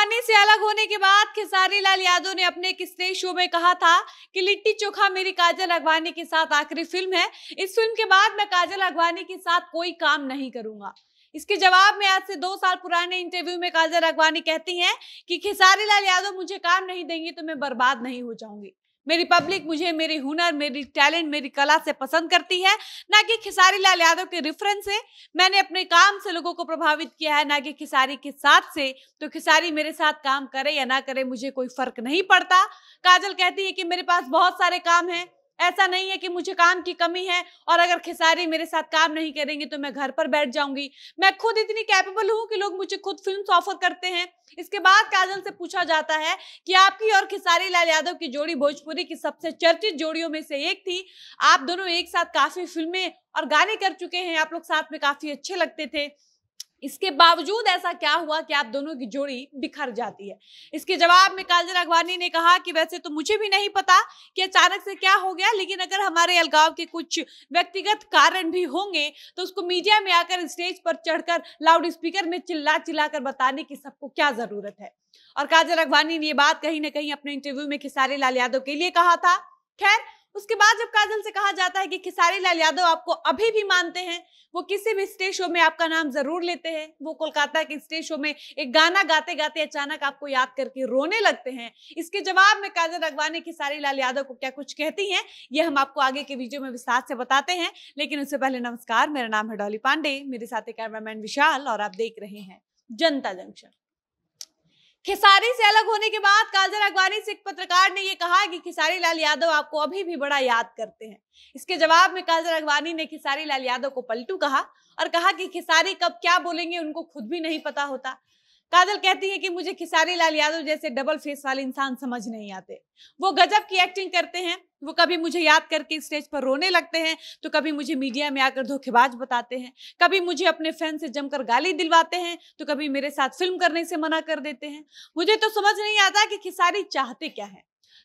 जवानी से अलग होने के बाद खेसारी लाल यादव ने अपने स्नेह शो में कहा था कि लिट्टी चोखा मेरी काजल अगवानी के साथ आखिरी फिल्म है इस फिल्म के बाद मैं काजल अगवानी के साथ कोई काम नहीं करूंगा इसके जवाब में आज से दो साल पुराने इंटरव्यू में काजल अगवानी कहती हैं कि खेसारी लाल यादव मुझे काम नहीं देंगे तो मैं बर्बाद नहीं हो जाऊंगी मेरी पब्लिक मुझे मेरी हुनर मेरी टैलेंट मेरी कला से पसंद करती है ना कि खिसारी लाल यादव के रेफरेंस से मैंने अपने काम से लोगों को प्रभावित किया है ना कि खिसारी के साथ से तो खिसारी मेरे साथ काम करे या ना करे मुझे कोई फर्क नहीं पड़ता काजल कहती है कि मेरे पास बहुत सारे काम हैं ऐसा नहीं है कि मुझे काम की कमी है और अगर खिसारी मेरे साथ काम नहीं करेंगे तो मैं घर पर बैठ जाऊंगी मैं खुद इतनी कैपेबल हूँ कि लोग मुझे खुद फिल्म ऑफर करते हैं इसके बाद काजल से पूछा जाता है कि आपकी और खिसारी लाल यादव की जोड़ी भोजपुरी की सबसे चर्चित जोड़ियों में से एक थी आप दोनों एक साथ काफी फिल्में और गाने कर चुके हैं आप लोग साथ में काफी अच्छे लगते थे इसके बावजूद ऐसा क्या हुआ कि आप दोनों की जोड़ी बिखर जाती है इसके जवाब में काजल अगवानी ने कहा कि वैसे तो मुझे भी नहीं पता कि अचानक से क्या हो गया लेकिन अगर हमारे अलगाव के कुछ व्यक्तिगत कारण भी होंगे तो उसको मीडिया में आकर स्टेज पर चढ़कर लाउड स्पीकर में चिल्ला चिल्ला बताने की सबको क्या जरूरत है और काजल अगवानी ने ये बात कहीं ना कहीं अपने इंटरव्यू में खिसारी लाल यादव के लिए कहा था खैर उसके बाद जब काजल से कहा जाता है कि खिसारी लाल यादव आपको अभी भी मानते हैं वो किसी भी स्टेज शो में आपका नाम जरूर लेते हैं वो कोलकाता के स्टेज शो में एक गाना गाते गाते अचानक आपको याद करके रोने लगते हैं इसके जवाब में काजल अगवानी खिसारी लाल यादव को क्या कुछ कहती हैं ये हम आपको आगे के वीडियो में विस्तार से बताते हैं लेकिन उससे पहले नमस्कार मेरा नाम है डॉली पांडे मेरे साथ कैमरामैन विशाल और आप देख रहे हैं जनता जंक्शन खेसारी से अलग होने के बाद काजल अगवानी से एक पत्रकार ने यह कहा कि खेसारी लाल यादव आपको अभी भी बड़ा याद करते हैं इसके जवाब में काजल अगवानी ने खेसारी लाल यादव को पलटू कहा और कहा कि खेसारी कब क्या बोलेंगे उनको खुद भी नहीं पता होता काजल कहती है कि मुझे खिसारी लाल यादव जैसे डबल फेस वाले इंसान समझ नहीं आते वो गजब की एक्टिंग करते हैं वो कभी मुझे याद करके स्टेज पर रोने लगते हैं तो कभी मुझे मीडिया में आकर धोखेबाज बताते हैं कभी मुझे अपने फैन से जमकर गाली दिलवाते हैं तो कभी मेरे साथ फिल्म करने से मना कर देते हैं मुझे तो समझ नहीं आता कि खिसारी चाहते क्या है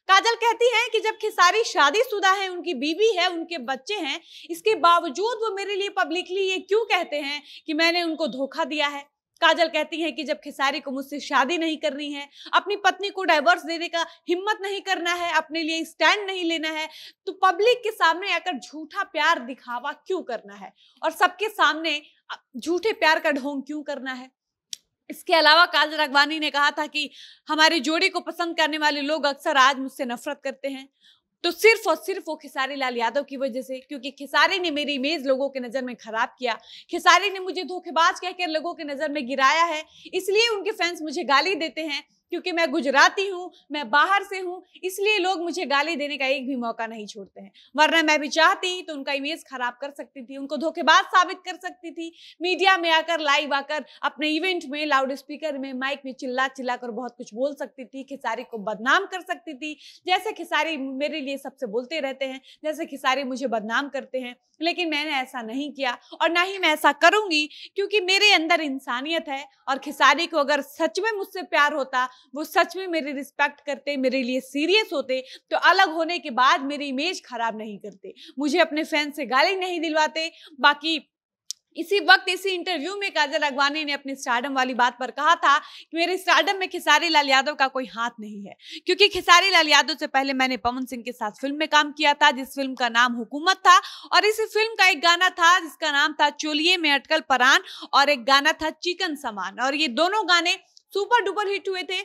काजल कहती है कि जब खिसारी शादीशुदा है उनकी बीवी है उनके बच्चे हैं इसके बावजूद वो मेरे लिए पब्लिकली ये क्यों कहते हैं कि मैंने उनको धोखा दिया है काजल कहती हैं कि जब खेसारी को मुझसे शादी नहीं करनी है अपनी पत्नी को डाइवोर्स देने का हिम्मत नहीं करना है अपने लिए स्टैंड नहीं लेना है तो पब्लिक के सामने आकर झूठा प्यार दिखावा क्यों करना है और सबके सामने झूठे प्यार का ढोंग क्यों करना है इसके अलावा काजल अगवानी ने कहा था कि हमारी जोड़ी को पसंद करने वाले लोग अक्सर आज मुझसे नफरत करते हैं तो सिर्फ और सिर्फ वो खिसारी लाल यादव की वजह से क्योंकि खेसारी ने मेरी इमेज लोगों के नज़र में ख़राब किया खिसारी ने मुझे धोखेबाज कहकर लोगों के नज़र में गिराया है इसलिए उनके फैंस मुझे गाली देते हैं क्योंकि मैं गुजराती हूँ मैं बाहर से हूँ इसलिए लोग मुझे गाली देने का एक भी मौका नहीं छोड़ते हैं वरना मैं भी चाहती तो उनका इमेज खराब कर सकती थी उनको धोखेबाज साबित कर सकती थी मीडिया में आकर लाइव आकर अपने इवेंट में लाउड स्पीकर में माइक में चिल्ला चिल्ला कर बहुत कुछ बोल सकती थी खिसारी को बदनाम कर सकती थी जैसे खिसारी मेरे लिए सबसे बोलते रहते हैं जैसे खिसारी मुझे बदनाम करते हैं लेकिन मैंने ऐसा नहीं किया और ना ही मैं ऐसा करूंगी क्योंकि मेरे अंदर इंसानियत है और खिसारी को अगर सच में मुझसे प्यार होता वो सच में मेरे रिस्पेक्ट करते मेरे लिए सीरियस होते तो अलग होने के बाद मेरी इमेज खराब नहीं करते मुझे अपने फैन से गाली नहीं दिलवाते बाकी इसी वक्त इसी इंटरव्यू में काजल अगवानी ने अपने स्टार्डम वाली बात पर कहा था कि मेरे स्टार्डम में खेसारी लाल यादव का कोई हाथ नहीं है क्योंकि खेसारी लाल यादव से पहले मैंने पवन सिंह के साथ फिल्म में काम किया था जिस फिल्म का नाम हुकूमत था और इस फिल्म का एक गाना था जिसका नाम था चोलिए में अटकल परान और एक गाना था चिकन समान और ये दोनों गाने सुपर डुपर हिट हुए थे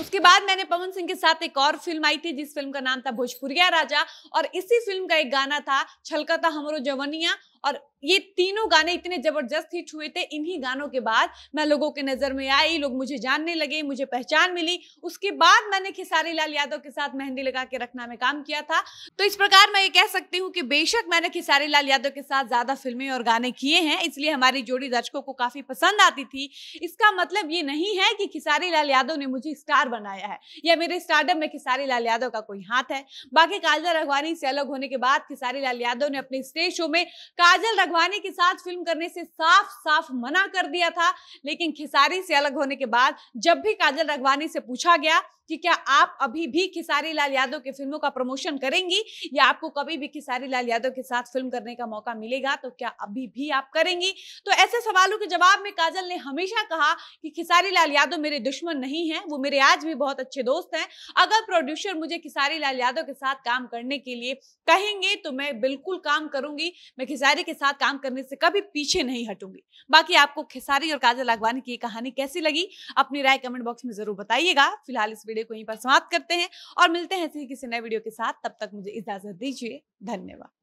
उसके बाद मैंने पवन सिंह के साथ एक और फिल्म आई थी जिस फिल्म का नाम था भोजपुरिया राजा और इसी फिल्म का एक गाना था छलका था हमरो जवनिया और ये तीनों गाने इतने जबरदस्त हिट हुए थे इन्हीं गानों के बाद मैं लोगों के नज़र में आई लोग मुझे जानने लगे मुझे पहचान मिली उसके बाद मैंने खेसारी लाल यादव के साथ मेहंदी लगा के रखना में काम किया था तो इस प्रकार मैं ये कह सकती हूँ कि बेशक मैंने खेसारी लाल यादव के साथ ज़्यादा फिल्में और गाने किए हैं इसलिए हमारी जोड़ी दर्शकों को काफ़ी पसंद आती थी इसका मतलब ये नहीं है कि खेसारी लाल यादव ने मुझे स्टार बनाया है या मेरे स्टार्टअप में खेसारी लाल यादव का कोई हाथ है बाकी काजल रघवानी से अलग होने के बाद खेसारी लाल यादव ने अपने स्टेज शो में का काजल रघवानी के साथ फिल्म करने से साफ साफ मना कर दिया था लेकिन खिसारी से अलग होने के बाद जब भी काजल रघवानी से पूछा गया कि क्या आप अभी भी खिसारी लाल यादव की फिल्मों का प्रमोशन करेंगी या आपको कभी भी खिसारी लाल यादव के साथ फिल्म करने का मौका मिलेगा तो क्या अभी भी आप करेंगी तो ऐसे सवालों के जवाब में काजल ने हमेशा कहा कि खिसारी लाल यादव मेरे दुश्मन नहीं है वो मेरे आज भी बहुत अच्छे दोस्त हैं अगर प्रोड्यूसर मुझे खिसारी लाल यादव के साथ काम करने के लिए कहेंगे तो मैं बिल्कुल काम करूंगी मैं खिसारी के साथ काम करने से कभी पीछे नहीं हटूंगी बाकी आपको खेसारी और काजल अगवानी की कहानी कैसी लगी अपनी राय कमेंट बॉक्स में जरूर बताइएगा फिलहाल इस वीडियो को यहीं पर समाप्त करते हैं और मिलते हैं किसी नए वीडियो के साथ तब तक मुझे इजाजत दीजिए धन्यवाद